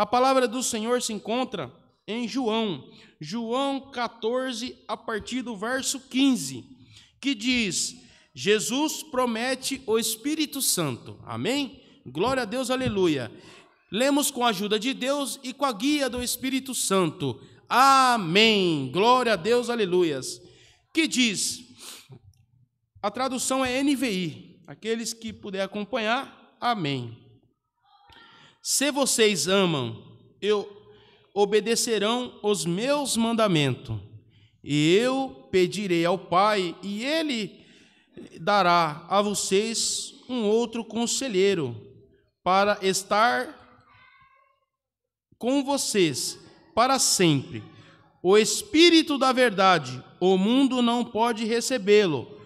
A palavra do Senhor se encontra em João, João 14, a partir do verso 15, que diz: Jesus promete o Espírito Santo. Amém? Glória a Deus, aleluia. Lemos com a ajuda de Deus e com a guia do Espírito Santo. Amém. Glória a Deus, aleluias. Que diz: A tradução é NVI. Aqueles que puder acompanhar, amém. Se vocês amam, eu obedecerão os meus mandamentos. E eu pedirei ao Pai, e ele dará a vocês um outro conselheiro para estar com vocês para sempre. O Espírito da Verdade, o mundo não pode recebê-lo,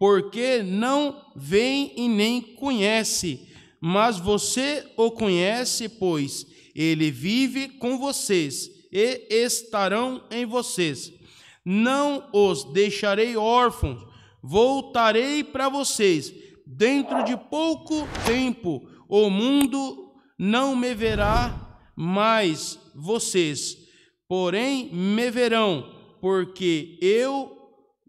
porque não vem e nem conhece mas você o conhece, pois ele vive com vocês e estarão em vocês. Não os deixarei órfãos, voltarei para vocês. Dentro de pouco tempo, o mundo não me verá mais vocês, porém me verão, porque eu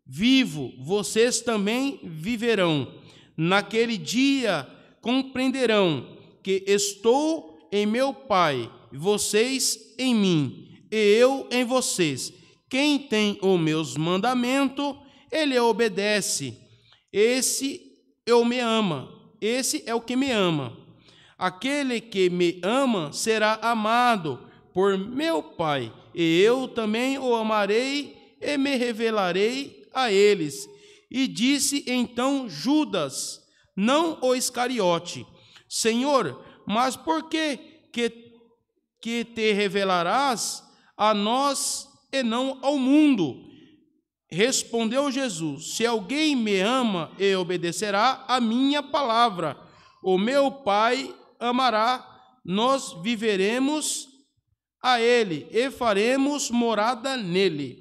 vivo, vocês também viverão. Naquele dia, compreenderão que estou em meu Pai, vocês em mim, e eu em vocês. Quem tem os meus mandamentos, ele obedece. Esse eu me ama. Esse é o que me ama. Aquele que me ama será amado por meu Pai, e eu também o amarei e me revelarei a eles. E disse então Judas, não o Iscariote. Senhor, mas por que, que, que te revelarás a nós e não ao mundo? Respondeu Jesus: Se alguém me ama e obedecerá a minha palavra, o meu Pai amará, nós viveremos a ele e faremos morada nele.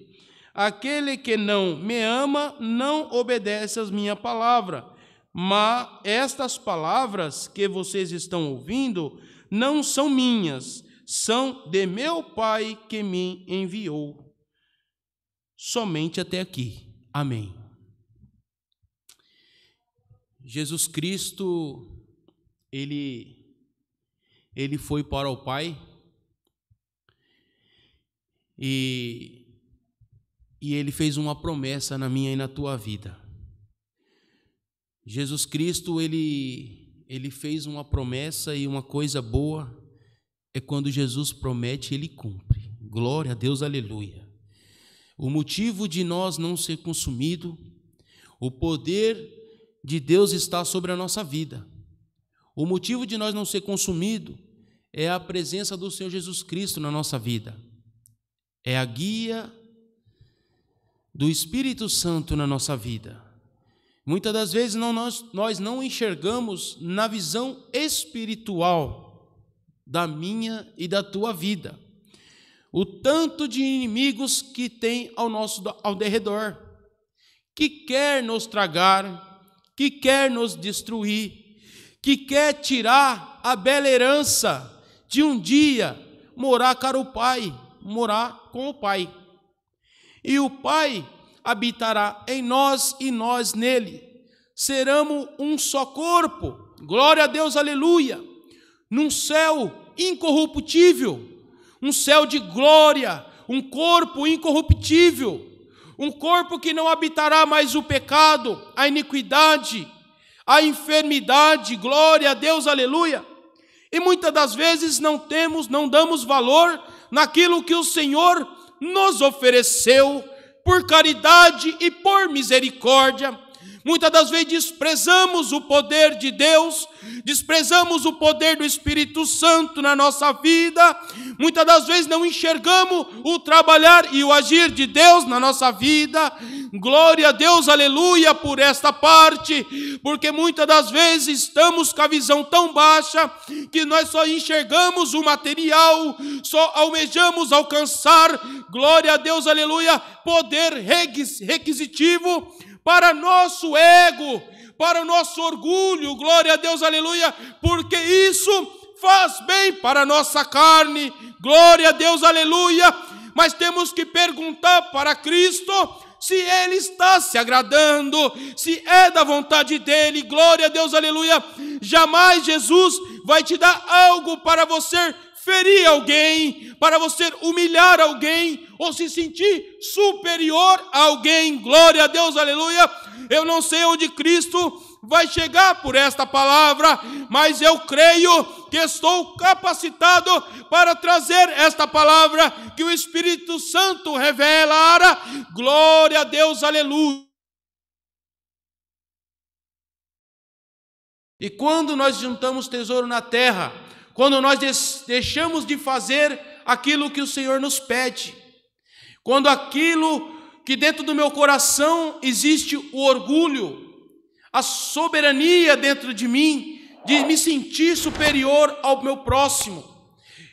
Aquele que não me ama não obedece às minha palavra mas estas palavras que vocês estão ouvindo não são minhas, são de meu Pai que me enviou. Somente até aqui. Amém. Jesus Cristo, ele ele foi para o Pai e e ele fez uma promessa na minha e na tua vida. Jesus Cristo, ele, ele fez uma promessa e uma coisa boa é quando Jesus promete, ele cumpre. Glória a Deus, aleluia. O motivo de nós não ser consumido, o poder de Deus está sobre a nossa vida. O motivo de nós não ser consumido é a presença do Senhor Jesus Cristo na nossa vida. É a guia do Espírito Santo na nossa vida. Muitas das vezes não, nós, nós não enxergamos na visão espiritual da minha e da tua vida o tanto de inimigos que tem ao nosso ao derredor, que quer nos tragar, que quer nos destruir, que quer tirar a bela herança de um dia morar com o pai, morar com o pai. E o pai habitará em nós e nós nele. Seremos um só corpo, glória a Deus, aleluia, num céu incorruptível, um céu de glória, um corpo incorruptível, um corpo que não habitará mais o pecado, a iniquidade, a enfermidade, glória a Deus, aleluia. E muitas das vezes não temos, não damos valor naquilo que o Senhor nos ofereceu por caridade e por misericórdia, Muitas das vezes desprezamos o poder de Deus, desprezamos o poder do Espírito Santo na nossa vida, muitas das vezes não enxergamos o trabalhar e o agir de Deus na nossa vida. Glória a Deus, aleluia, por esta parte, porque muitas das vezes estamos com a visão tão baixa que nós só enxergamos o material, só almejamos alcançar, glória a Deus, aleluia, poder requisitivo para nosso ego, para o nosso orgulho, glória a Deus, aleluia, porque isso faz bem para a nossa carne, glória a Deus, aleluia, mas temos que perguntar para Cristo se Ele está se agradando, se é da vontade dEle, glória a Deus, aleluia. Jamais Jesus vai te dar algo para você ferir alguém, para você humilhar alguém ou se sentir superior a alguém. Glória a Deus, aleluia. Eu não sei onde Cristo vai chegar por esta palavra, mas eu creio que estou capacitado para trazer esta palavra que o Espírito Santo revelara. Glória a Deus, aleluia. E quando nós juntamos tesouro na terra, quando nós deixamos de fazer aquilo que o Senhor nos pede, quando aquilo que dentro do meu coração existe o orgulho, a soberania dentro de mim, de me sentir superior ao meu próximo,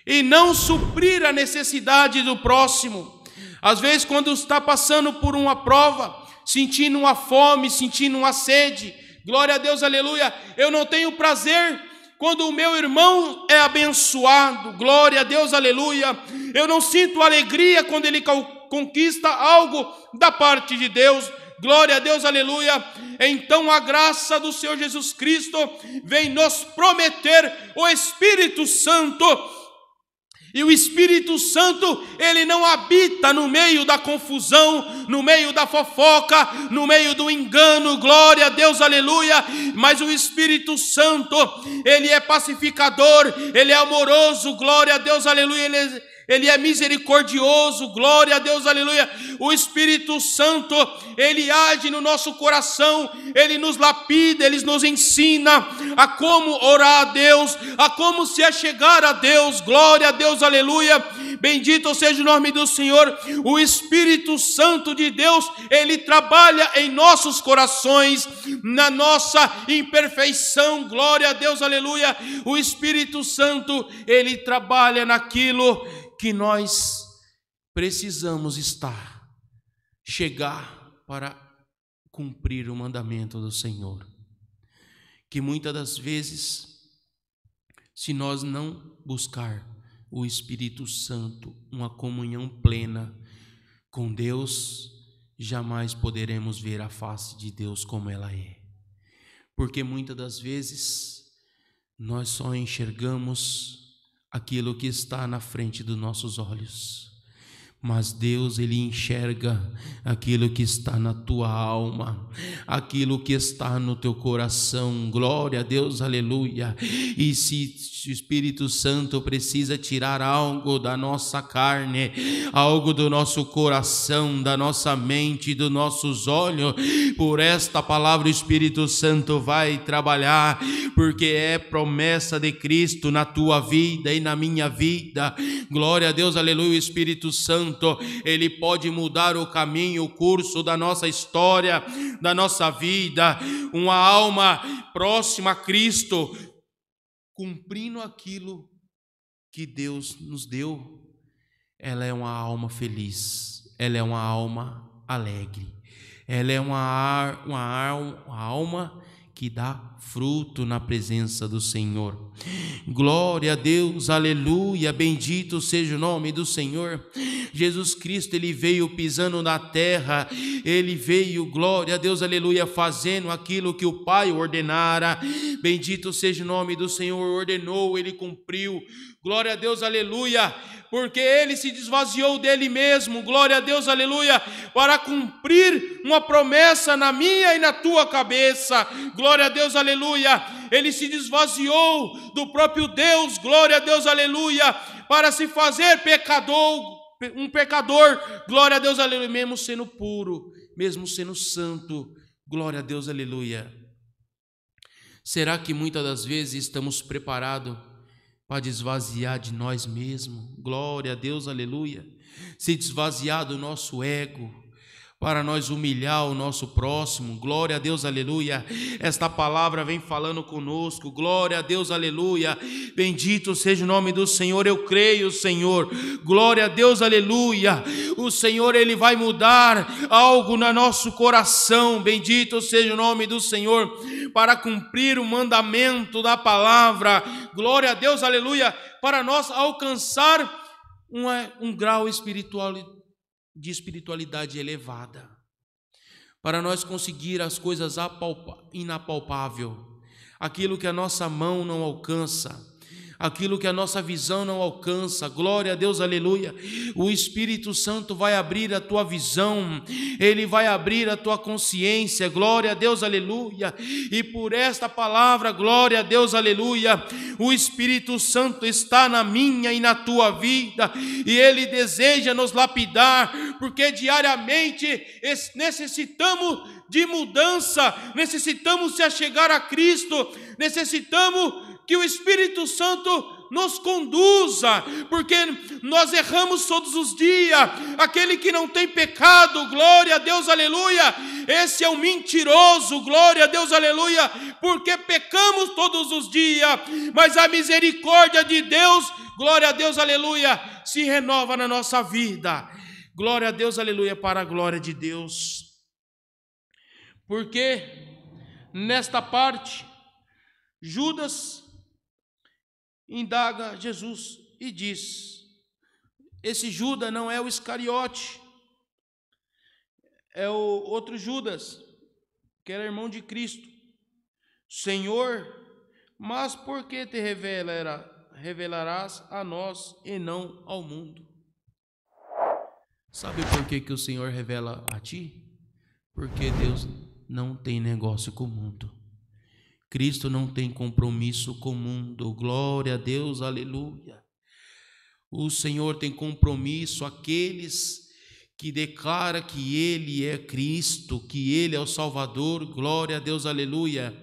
e não suprir a necessidade do próximo. Às vezes, quando está passando por uma prova, sentindo uma fome, sentindo uma sede, glória a Deus, aleluia, eu não tenho prazer quando o meu irmão é abençoado, glória a Deus, aleluia, eu não sinto alegria quando ele conquista algo da parte de Deus, glória a Deus, aleluia. Então a graça do Senhor Jesus Cristo vem nos prometer o Espírito Santo e o Espírito Santo, ele não habita no meio da confusão, no meio da fofoca, no meio do engano, glória a Deus, aleluia. Mas o Espírito Santo, ele é pacificador, ele é amoroso, glória a Deus, aleluia. Ele é ele é misericordioso, glória a Deus, aleluia. O Espírito Santo, ele age no nosso coração, ele nos lapida, ele nos ensina a como orar a Deus, a como se achegar a Deus, glória a Deus, aleluia. Bendito seja o nome do Senhor, o Espírito Santo de Deus, ele trabalha em nossos corações, na nossa imperfeição, glória a Deus, aleluia. O Espírito Santo, ele trabalha naquilo que nós precisamos estar, chegar para cumprir o mandamento do Senhor. Que muitas das vezes, se nós não buscar o Espírito Santo, uma comunhão plena com Deus, jamais poderemos ver a face de Deus como ela é. Porque muitas das vezes nós só enxergamos aquilo que está na frente dos nossos olhos. Mas Deus, Ele enxerga aquilo que está na tua alma, aquilo que está no teu coração. Glória a Deus, aleluia. E se o Espírito Santo precisa tirar algo da nossa carne, algo do nosso coração, da nossa mente, dos nossos olhos, por esta palavra o Espírito Santo vai trabalhar, porque é promessa de Cristo na tua vida e na minha vida. Glória a Deus, aleluia, o Espírito Santo Santo, ele pode mudar o caminho, o curso da nossa história, da nossa vida. Uma alma próxima a Cristo, cumprindo aquilo que Deus nos deu, ela é uma alma feliz, ela é uma alma alegre, ela é uma, uma, uma alma que dá fruto na presença do Senhor. Glória a Deus, aleluia, bendito seja o nome do Senhor. Jesus Cristo, ele veio pisando na terra, ele veio, glória a Deus, aleluia, fazendo aquilo que o Pai ordenara. Bendito seja o nome do Senhor, ordenou, ele cumpriu. Glória a Deus, aleluia, porque ele se desvaziou dele mesmo. Glória a Deus, aleluia, para cumprir uma promessa na minha e na tua cabeça. Glória a Deus, aleluia. Ele se desvaziou do próprio Deus. Glória a Deus, aleluia, para se fazer pecador um pecador, glória a Deus, aleluia, mesmo sendo puro, mesmo sendo santo, glória a Deus, aleluia. Será que muitas das vezes estamos preparados para desvaziar de nós mesmos? Glória a Deus, aleluia. Se desvaziar do nosso ego, para nós humilhar o nosso próximo. Glória a Deus, aleluia. Esta palavra vem falando conosco. Glória a Deus, aleluia. Bendito seja o nome do Senhor. Eu creio, Senhor. Glória a Deus, aleluia. O Senhor ele vai mudar algo no nosso coração. Bendito seja o nome do Senhor para cumprir o mandamento da palavra. Glória a Deus, aleluia, para nós alcançar um, um grau espiritual de espiritualidade elevada. Para nós conseguir as coisas inapalpável, aquilo que a nossa mão não alcança, aquilo que a nossa visão não alcança. Glória a Deus, aleluia. O Espírito Santo vai abrir a tua visão, ele vai abrir a tua consciência. Glória a Deus, aleluia. E por esta palavra, glória a Deus, aleluia. O Espírito Santo está na minha e na tua vida, e ele deseja nos lapidar, porque diariamente necessitamos de mudança, necessitamos se achegar a Cristo, necessitamos que o Espírito Santo nos conduza, porque nós erramos todos os dias. Aquele que não tem pecado, glória a Deus, aleluia. Esse é um mentiroso, glória a Deus, aleluia, porque pecamos todos os dias, mas a misericórdia de Deus, glória a Deus, aleluia, se renova na nossa vida. Glória a Deus, aleluia, para a glória de Deus. Porque nesta parte, Judas indaga Jesus e diz: Esse Judas não é o Iscariote, é o outro Judas, que era irmão de Cristo. Senhor, mas por que te revelará, revelarás a nós e não ao mundo? Sabe por que, que o Senhor revela a ti? Porque Deus não tem negócio com o mundo. Cristo não tem compromisso com o mundo. Glória a Deus, aleluia. O Senhor tem compromisso aqueles que declara que ele é Cristo, que ele é o Salvador. Glória a Deus, aleluia.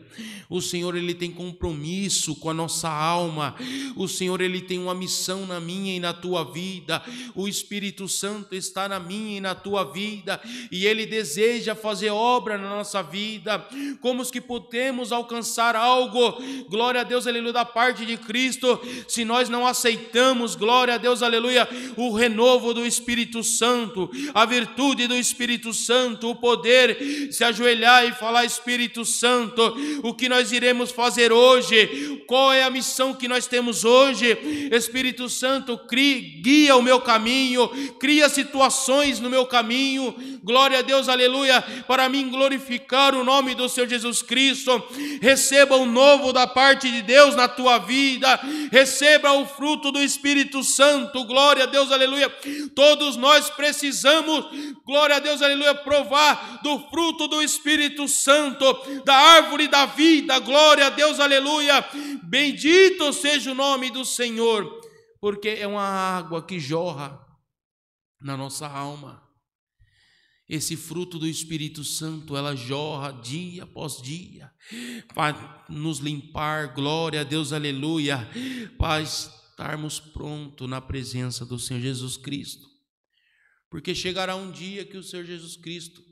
O Senhor ele tem compromisso com a nossa alma. O Senhor ele tem uma missão na minha e na tua vida. O Espírito Santo está na minha e na tua vida e ele deseja fazer obra na nossa vida. Como os que podemos alcançar algo? Glória a Deus, aleluia, da parte de Cristo. Se nós não aceitamos, glória a Deus, aleluia, o renovo do Espírito Santo, a virtude do Espírito Santo, o poder se ajoelhar e falar Espírito Santo, o que nós iremos fazer hoje, qual é a missão que nós temos hoje. Espírito Santo, cri, guia o meu caminho, cria situações no meu caminho. Glória a Deus, aleluia, para mim glorificar o nome do Senhor Jesus Cristo. Receba o novo da parte de Deus na tua vida receba o fruto do Espírito Santo, glória a Deus, aleluia. Todos nós precisamos, glória a Deus, aleluia, provar do fruto do Espírito Santo, da árvore da vida, glória a Deus, aleluia. Bendito seja o nome do Senhor, porque é uma água que jorra na nossa alma. Esse fruto do Espírito Santo, ela jorra dia após dia, para nos limpar, glória a Deus, aleluia, para estarmos prontos na presença do Senhor Jesus Cristo. Porque chegará um dia que o Senhor Jesus Cristo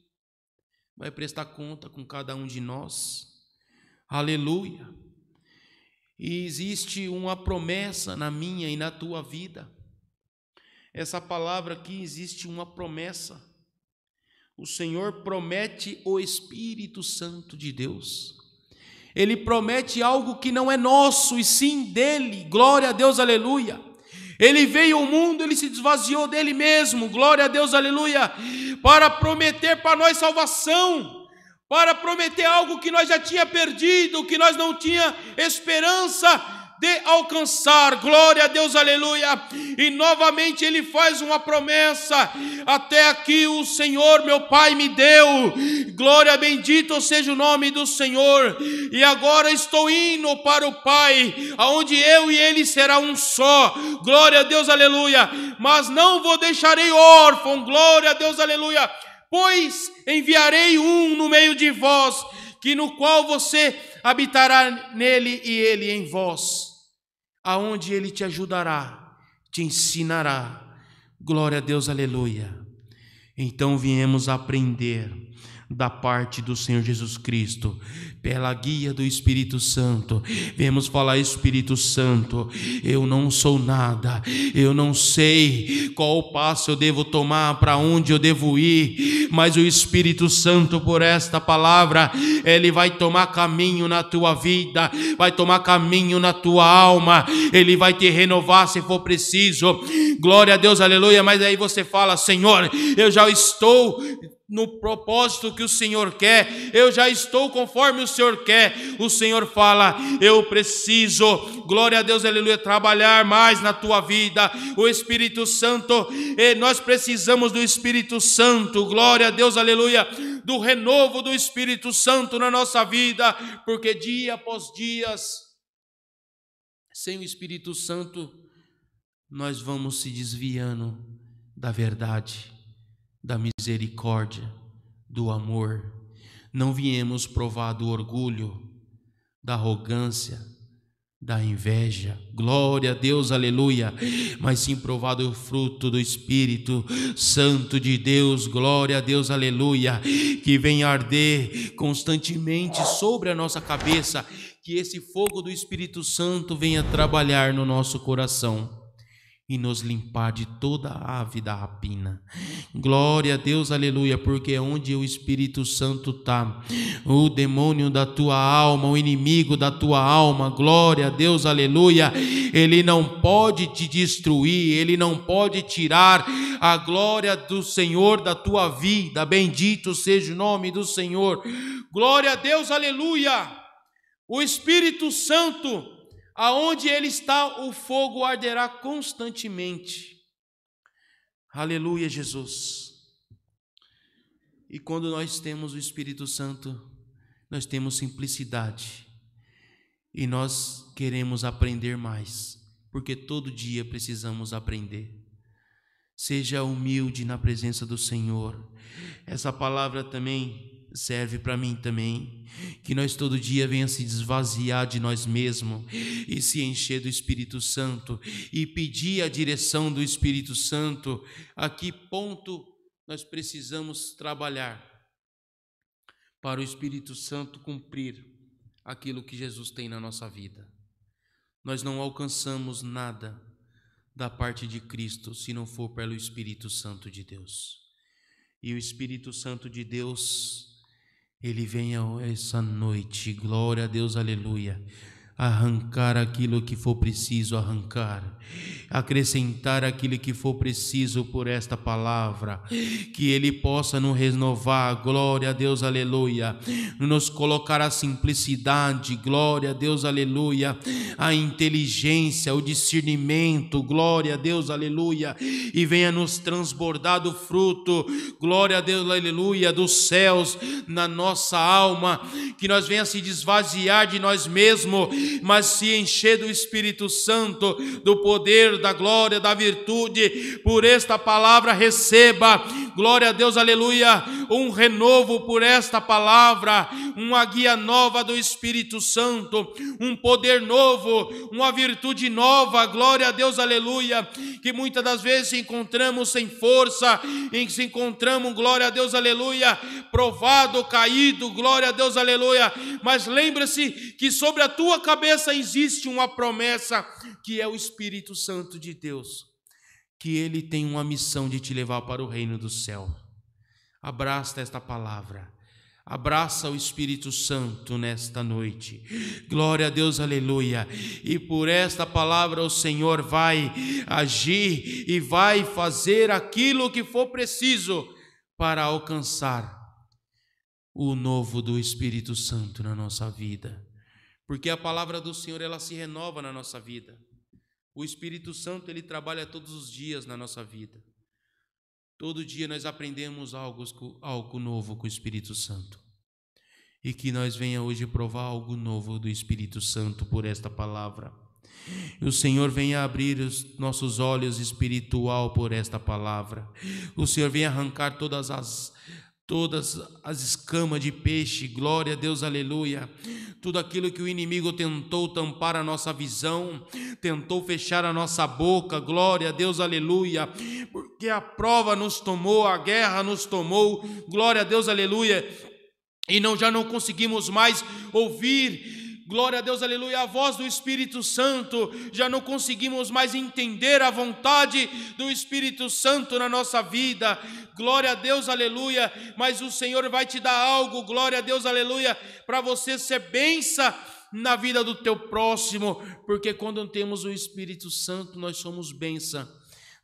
vai prestar conta com cada um de nós, aleluia. E existe uma promessa na minha e na tua vida, essa palavra aqui existe uma promessa o Senhor promete o Espírito Santo de Deus. Ele promete algo que não é nosso e sim dele. Glória a Deus, aleluia. Ele veio ao mundo, ele se esvaziou dele mesmo. Glória a Deus, aleluia. Para prometer para nós salvação, para prometer algo que nós já tinha perdido, que nós não tinha esperança, de alcançar. Glória a Deus, aleluia. E novamente ele faz uma promessa: até aqui o Senhor, meu Pai, me deu. Glória, bendito seja o nome do Senhor. E agora estou indo para o Pai, aonde eu e ele será um só. Glória a Deus, aleluia. Mas não vou deixarei órfão. Glória a Deus, aleluia. Pois enviarei um no meio de vós, que no qual você habitará nele e ele em vós aonde ele te ajudará, te ensinará. Glória a Deus, aleluia. Então viemos aprender da parte do Senhor Jesus Cristo pela guia do Espírito Santo. Vemos falar, Espírito Santo, eu não sou nada, eu não sei qual passo eu devo tomar, para onde eu devo ir, mas o Espírito Santo, por esta palavra, ele vai tomar caminho na tua vida, vai tomar caminho na tua alma, ele vai te renovar se for preciso. Glória a Deus, aleluia. Mas aí você fala, Senhor, eu já estou no propósito que o Senhor quer, eu já estou conforme o Senhor quer. O Senhor fala: Eu preciso, glória a Deus, aleluia, trabalhar mais na tua vida. O Espírito Santo, nós precisamos do Espírito Santo, glória a Deus, aleluia, do renovo do Espírito Santo na nossa vida, porque dia após dias, sem o Espírito Santo, nós vamos se desviando da verdade da misericórdia, do amor. Não viemos provar do orgulho, da arrogância, da inveja. Glória a Deus, aleluia. Mas sim provar do fruto do Espírito Santo de Deus. Glória a Deus, aleluia. Que vem arder constantemente sobre a nossa cabeça. Que esse fogo do Espírito Santo venha trabalhar no nosso coração e nos limpar de toda a ave da rapina. Glória a Deus, aleluia, porque é onde o Espírito Santo está, o demônio da tua alma, o inimigo da tua alma, glória a Deus, aleluia, ele não pode te destruir, ele não pode tirar a glória do Senhor da tua vida. Bendito seja o nome do Senhor. Glória a Deus, aleluia. O Espírito Santo Aonde ele está, o fogo arderá constantemente. Aleluia, Jesus. E quando nós temos o Espírito Santo, nós temos simplicidade. E nós queremos aprender mais, porque todo dia precisamos aprender. Seja humilde na presença do Senhor. Essa palavra também serve para mim também. Que nós todo dia venha se desvaziar de nós mesmos e se encher do Espírito Santo e pedir a direção do Espírito Santo. A que ponto nós precisamos trabalhar para o Espírito Santo cumprir aquilo que Jesus tem na nossa vida? Nós não alcançamos nada da parte de Cristo se não for pelo Espírito Santo de Deus. E o Espírito Santo de Deus ele venha essa noite. Glória a Deus, aleluia arrancar aquilo que for preciso arrancar, acrescentar aquilo que for preciso por esta palavra, que Ele possa nos renovar, glória a Deus, aleluia, nos colocar a simplicidade, glória a Deus, aleluia, a inteligência, o discernimento, glória a Deus, aleluia, e venha nos transbordar do fruto, glória a Deus, aleluia, dos céus na nossa alma, que nós venha se desvaziar de nós mesmos mas se encher do Espírito Santo, do poder, da glória, da virtude. Por esta palavra receba, glória a Deus, aleluia, um renovo por esta palavra, uma guia nova do Espírito Santo, um poder novo, uma virtude nova, glória a Deus, aleluia, que muitas das vezes encontramos sem força, em que se encontramos, glória a Deus, aleluia, provado, caído, glória a Deus, aleluia, mas lembre se que sobre a tua cabeça, cabeça existe uma promessa que é o Espírito Santo de Deus, que ele tem uma missão de te levar para o reino do céu. Abraça esta palavra. Abraça o Espírito Santo nesta noite. Glória a Deus, aleluia. E por esta palavra o Senhor vai agir e vai fazer aquilo que for preciso para alcançar o novo do Espírito Santo na nossa vida. Porque a palavra do Senhor ela se renova na nossa vida. O Espírito Santo ele trabalha todos os dias na nossa vida. Todo dia nós aprendemos algo, algo novo com o Espírito Santo. E que nós venha hoje provar algo novo do Espírito Santo por esta palavra. O Senhor venha abrir os nossos olhos espiritual por esta palavra. O Senhor venha arrancar todas as todas as escamas de peixe, glória a Deus, aleluia. Tudo aquilo que o inimigo tentou tampar a nossa visão, tentou fechar a nossa boca, glória a Deus, aleluia. Porque a prova nos tomou, a guerra nos tomou, glória a Deus, aleluia. E não já não conseguimos mais ouvir glória a Deus, aleluia, a voz do Espírito Santo, já não conseguimos mais entender a vontade do Espírito Santo na nossa vida, glória a Deus, aleluia, mas o Senhor vai te dar algo, glória a Deus, aleluia, para você ser benção na vida do teu próximo, porque quando temos o Espírito Santo, nós somos benção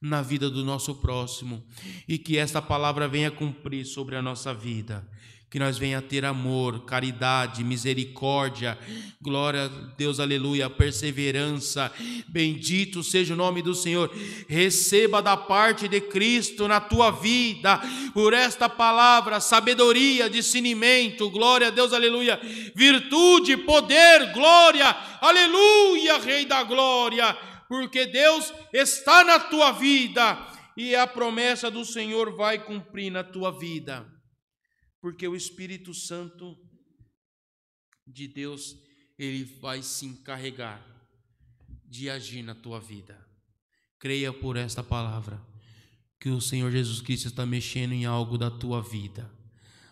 na vida do nosso próximo, e que esta palavra venha cumprir sobre a nossa vida que nós venha ter amor, caridade, misericórdia, glória a Deus, aleluia, perseverança. Bendito seja o nome do Senhor. Receba da parte de Cristo na tua vida, por esta palavra, sabedoria, discernimento, glória a Deus, aleluia, virtude, poder, glória, aleluia, Rei da glória, porque Deus está na tua vida. E a promessa do Senhor vai cumprir na tua vida porque o Espírito Santo de Deus, ele vai se encarregar de agir na tua vida. Creia por esta palavra que o Senhor Jesus Cristo está mexendo em algo da tua vida,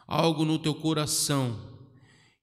algo no teu coração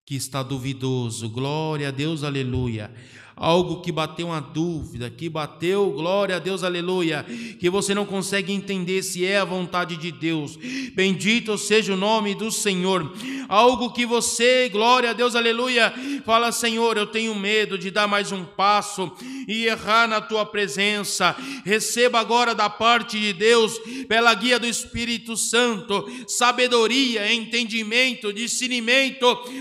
que está duvidoso. Glória a Deus, aleluia algo que bateu uma dúvida, que bateu, glória a Deus, aleluia, que você não consegue entender se é a vontade de Deus. Bendito seja o nome do Senhor. Algo que você, glória a Deus, aleluia, fala: Senhor, eu tenho medo de dar mais um passo e errar na tua presença. Receba agora da parte de Deus, pela guia do Espírito Santo, sabedoria, entendimento, discernimento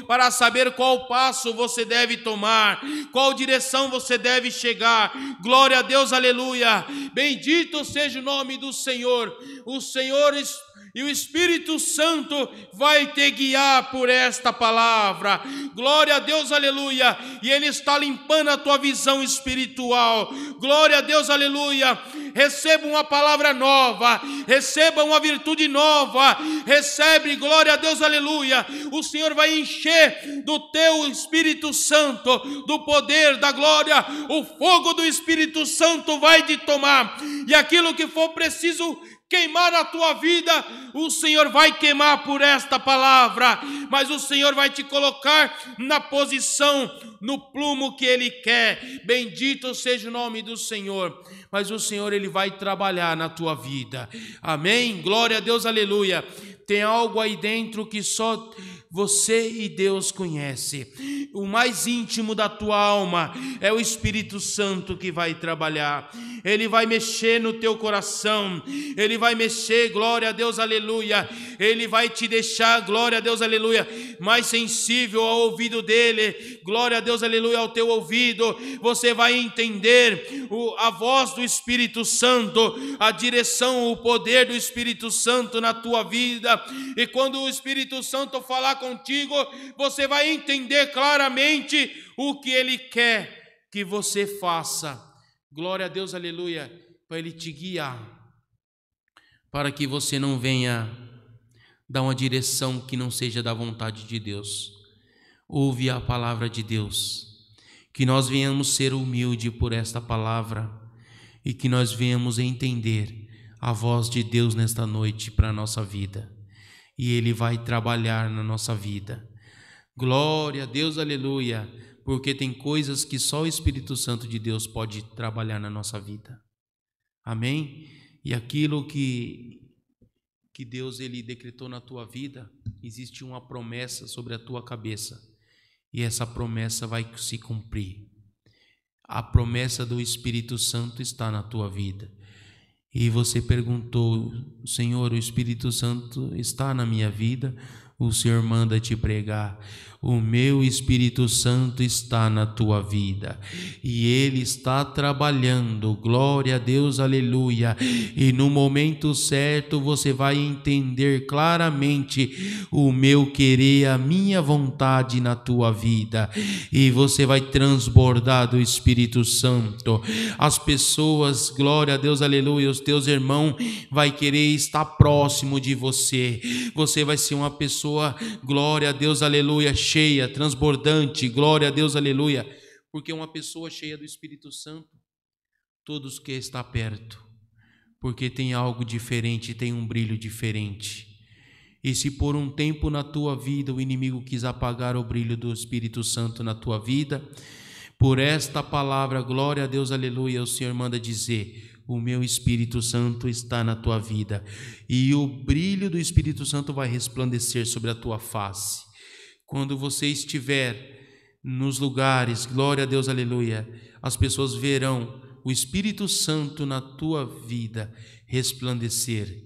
para saber qual passo você deve tomar, qual direção direção você deve chegar. Glória a Deus, aleluia. Bendito seja o nome do Senhor. O Senhor está e o Espírito Santo vai te guiar por esta palavra. Glória a Deus, aleluia. E Ele está limpando a tua visão espiritual. Glória a Deus, aleluia. Receba uma palavra nova. Receba uma virtude nova. Recebe, glória a Deus, aleluia. O Senhor vai encher do teu Espírito Santo, do poder, da glória. O fogo do Espírito Santo vai te tomar. E aquilo que for preciso queimar na tua vida, o Senhor vai queimar por esta palavra, mas o Senhor vai te colocar na posição, no plumo que Ele quer. Bendito seja o nome do Senhor. Mas o Senhor, Ele vai trabalhar na tua vida. Amém? Glória a Deus, aleluia. Tem algo aí dentro que só você e Deus conhece. O mais íntimo da tua alma é o Espírito Santo que vai trabalhar. Ele vai mexer no teu coração. Ele vai mexer, glória a Deus, aleluia. Ele vai te deixar, glória a Deus, aleluia, mais sensível ao ouvido dele. Glória a Deus, aleluia, ao teu ouvido. Você vai entender a voz do Espírito Santo, a direção, o poder do Espírito Santo na tua vida. E quando o Espírito Santo falar contigo, você vai entender claramente o que Ele quer que você faça. Glória a Deus, aleluia, para Ele te guiar, para que você não venha dar uma direção que não seja da vontade de Deus. Ouve a palavra de Deus, que nós venhamos ser humilde por esta palavra e que nós venhamos entender a voz de Deus nesta noite para a nossa vida e Ele vai trabalhar na nossa vida. Glória a Deus, aleluia, porque tem coisas que só o Espírito Santo de Deus pode trabalhar na nossa vida. Amém? E aquilo que que Deus ele decretou na tua vida, existe uma promessa sobre a tua cabeça. E essa promessa vai se cumprir. A promessa do Espírito Santo está na tua vida e você perguntou, Senhor, o Espírito Santo está na minha vida, o Senhor manda te pregar. O meu Espírito Santo está na tua vida e ele está trabalhando. Glória a Deus, aleluia. E no momento certo você vai entender claramente o meu querer, a minha vontade na tua vida e você vai transbordar do Espírito Santo. As pessoas, glória a Deus, aleluia, os teus irmãos vai querer estar próximo de você. Você vai ser uma pessoa pessoa, glória a Deus, aleluia, cheia, transbordante, glória a Deus, aleluia, porque uma pessoa cheia do Espírito Santo, todos que está perto, porque tem algo diferente, tem um brilho diferente. E se por um tempo na tua vida o inimigo quis apagar o brilho do Espírito Santo na tua vida, por esta palavra, glória a Deus, aleluia, o Senhor manda dizer: o meu Espírito Santo está na tua vida e o brilho do Espírito Santo vai resplandecer sobre a tua face. Quando você estiver nos lugares, glória a Deus, aleluia, as pessoas verão o Espírito Santo na tua vida resplandecer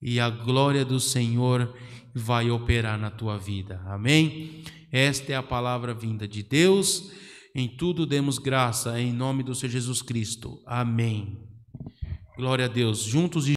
e a glória do Senhor vai operar na tua vida. Amém? Esta é a palavra vinda de Deus. Em tudo demos graça, em nome do Senhor Jesus Cristo. Amém. Glória a Deus. Juntos e